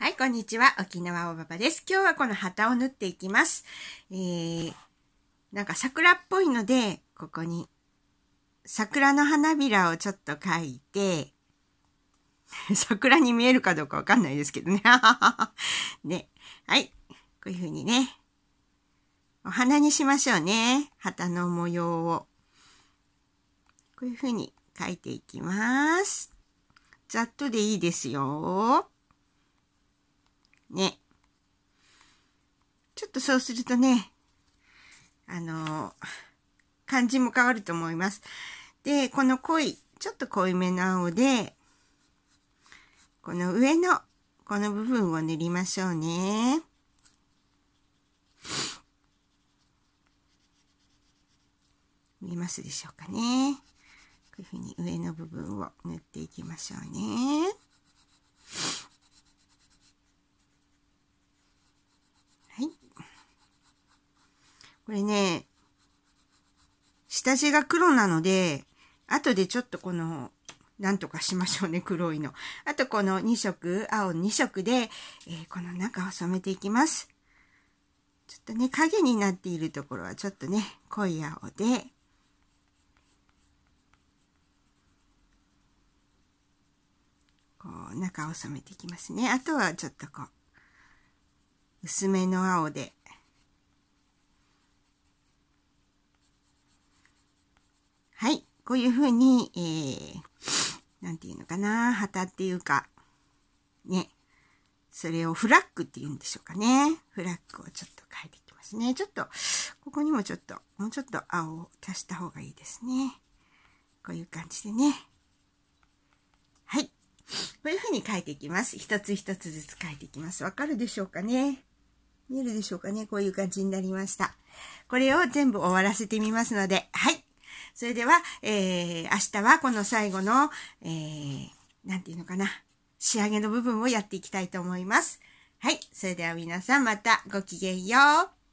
はい、こんにちは。沖縄おばばです。今日はこの旗を縫っていきます。えー、なんか桜っぽいので、ここに桜の花びらをちょっと描いて、桜に見えるかどうかわかんないですけどね。ね。はい。こういう風にね。お花にしましょうね。旗の模様を。こういう風に描いていきます。ざっとでいいですよ。ね。ちょっとそうするとね、あの感じも変わると思います。で、この濃い、ちょっと濃いめの青で、この上の、この部分を塗りましょうね。見えますでしょうかね。こういうふうに上の部分を塗っていきましょうね。これね、下地が黒なので、後でちょっとこの、なんとかしましょうね、黒いの。あとこの2色、青2色で、えー、この中を染めていきます。ちょっとね、影になっているところはちょっとね、濃い青で、こう、中を染めていきますね。あとはちょっとこう、薄めの青でこういうふうに、えー、なんていうのかな、旗っていうか、ね、それをフラッグって言うんでしょうかね。フラッグをちょっと変えていきますね。ちょっと、ここにもちょっと、もうちょっと青を足した方がいいですね。こういう感じでね。はい。こういうふうに書いていきます。一つ一つずつ書いていきます。わかるでしょうかね。見えるでしょうかね。こういう感じになりました。これを全部終わらせてみますので、はい。それでは、えー、明日はこの最後の、えー、なんていうのかな、仕上げの部分をやっていきたいと思います。はい。それでは皆さんまたごきげんよう。